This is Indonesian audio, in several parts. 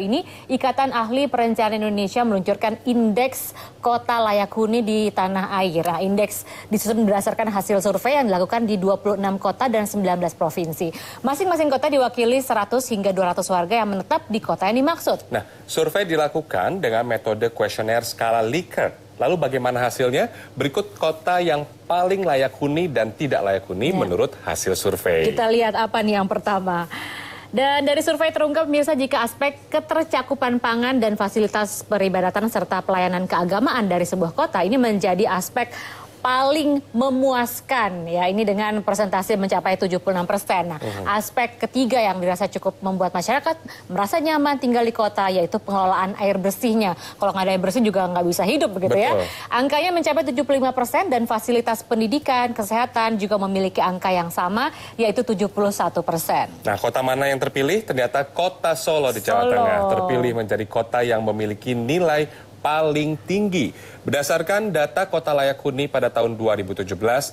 ini Ikatan Ahli Perencanaan Indonesia meluncurkan indeks kota layak huni di tanah air. Nah, indeks disusun berdasarkan hasil survei yang dilakukan di 26 kota dan 19 provinsi. Masing-masing kota diwakili 100 hingga 200 warga yang menetap di kota yang dimaksud. Nah, survei dilakukan dengan metode kuesioner skala Likert. Lalu bagaimana hasilnya? Berikut kota yang paling layak huni dan tidak layak huni ya. menurut hasil survei. Kita lihat apa nih yang pertama. Dan dari survei terungkap pemirsa jika aspek ketercakupan pangan dan fasilitas peribadatan serta pelayanan keagamaan dari sebuah kota ini menjadi aspek paling memuaskan ya ini dengan persentase mencapai 76 persen. Nah, aspek ketiga yang dirasa cukup membuat masyarakat merasa nyaman tinggal di kota yaitu pengelolaan air bersihnya. Kalau nggak ada air bersih juga nggak bisa hidup begitu ya. Betul. ya. Angkanya mencapai 75 persen dan fasilitas pendidikan, kesehatan juga memiliki angka yang sama yaitu 71 persen. Nah, kota mana yang terpilih? Ternyata kota Solo di Jawa Tengah terpilih menjadi kota yang memiliki nilai paling tinggi. Berdasarkan data kota layak huni pada tahun 2017,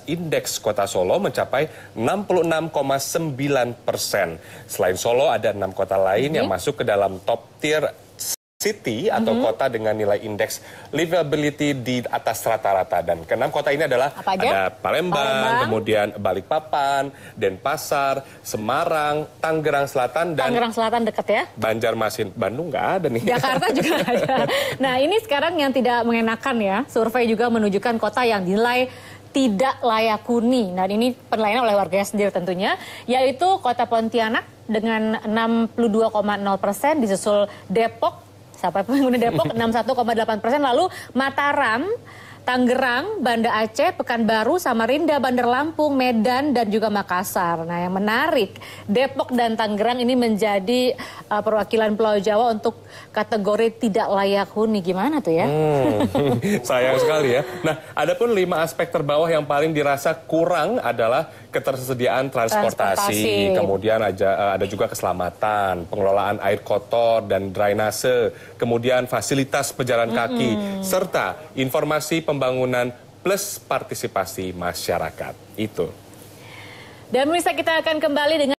indeks kota Solo mencapai 66,9 persen. Selain Solo, ada enam kota lain yang mhm. masuk ke dalam top tier City atau mm -hmm. kota dengan nilai indeks livability di atas rata-rata dan keenam kota ini adalah Apa aja? ada Palembang, Palembang, kemudian Balikpapan, Denpasar, Semarang, Tangerang Selatan dan Tangerang Selatan dekat ya? Banjarmasin, Bandung nggak ada nih. Jakarta juga ada. Nah ini sekarang yang tidak mengenakan ya, survei juga menunjukkan kota yang dinilai tidak layak huni. Nah ini penilaian oleh warganya sendiri tentunya, yaitu kota Pontianak dengan 62,0 persen, disusul Depok Sampai pengguna Depok 61,8 persen. Lalu Mataram Tangerang, Banda Aceh, Pekanbaru, Samarinda, Bandar Lampung, Medan, dan juga Makassar. Nah, yang menarik, Depok dan Tangerang ini menjadi uh, perwakilan Pulau Jawa untuk kategori tidak layak huni. Gimana tuh ya? Hmm, sayang sekali ya. Nah, ada pun lima aspek terbawah yang paling dirasa kurang adalah ketersediaan transportasi, transportasi. kemudian aja, uh, ada juga keselamatan, pengelolaan air kotor dan drainase, kemudian fasilitas pejalan kaki, -hmm. serta informasi pemerintah pembangunan plus partisipasi masyarakat. Itu. Dan bisa kita akan kembali dengan